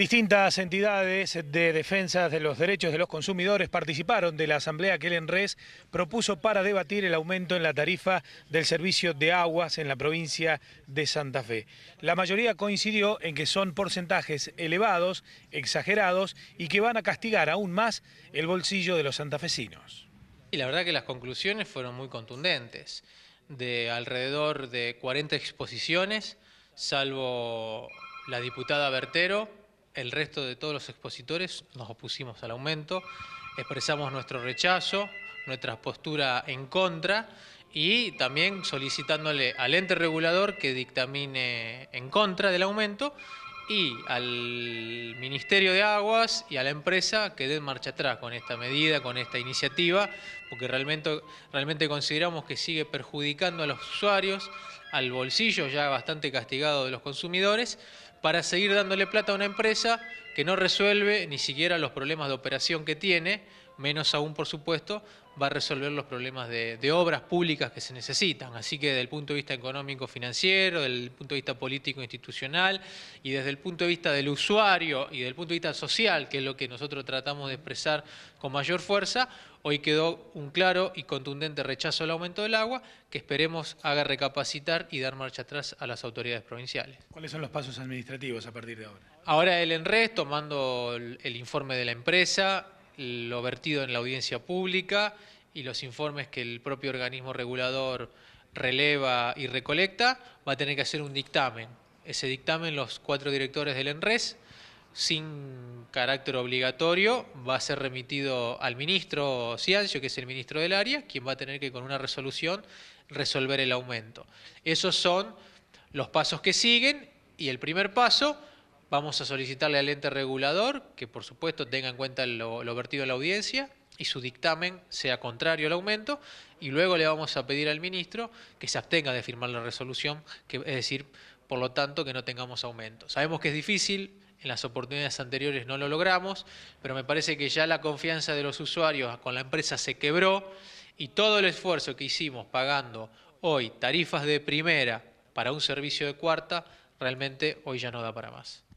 Distintas entidades de defensa de los derechos de los consumidores participaron de la asamblea que el ENRES propuso para debatir el aumento en la tarifa del servicio de aguas en la provincia de Santa Fe. La mayoría coincidió en que son porcentajes elevados, exagerados y que van a castigar aún más el bolsillo de los santafesinos. Y la verdad que las conclusiones fueron muy contundentes, de alrededor de 40 exposiciones, salvo la diputada Bertero, el resto de todos los expositores nos opusimos al aumento, expresamos nuestro rechazo, nuestra postura en contra y también solicitándole al ente regulador que dictamine en contra del aumento y al Ministerio de Aguas y a la empresa que den marcha atrás con esta medida, con esta iniciativa, porque realmente, realmente consideramos que sigue perjudicando a los usuarios, al bolsillo ya bastante castigado de los consumidores, para seguir dándole plata a una empresa que no resuelve ni siquiera los problemas de operación que tiene menos aún por supuesto, va a resolver los problemas de, obras públicas que se necesitan. Así que desde el punto de vista económico financiero, desde el punto de vista político institucional y desde el punto de vista del usuario y del punto de vista social, que es lo que nosotros tratamos de expresar con mayor fuerza, hoy quedó un claro y contundente rechazo al aumento del agua que esperemos haga recapacitar y dar marcha atrás a las autoridades provinciales. ¿Cuáles son los pasos administrativos a partir de ahora? Ahora el ENRES tomando el informe de la empresa, lo vertido en la audiencia pública y los informes que el propio organismo regulador releva y recolecta, va a tener que hacer un dictamen. Ese dictamen los cuatro directores del ENRES, sin carácter obligatorio, va a ser remitido al ministro Ciancio, que es el ministro del área, quien va a tener que con una resolución resolver el aumento. Esos son los pasos que siguen y el primer paso Vamos a solicitarle al ente regulador que, por supuesto, tenga en cuenta lo, vertido en la audiencia y su dictamen sea contrario al aumento y luego le vamos a pedir al ministro que se abstenga de firmar la resolución, que, es decir, por lo tanto, que no tengamos aumento. Sabemos que es difícil, en las oportunidades anteriores no lo logramos, pero me parece que ya la confianza de los usuarios con la empresa se quebró y todo el esfuerzo que hicimos pagando hoy tarifas de primera para un servicio de cuarta, realmente hoy ya no da para más.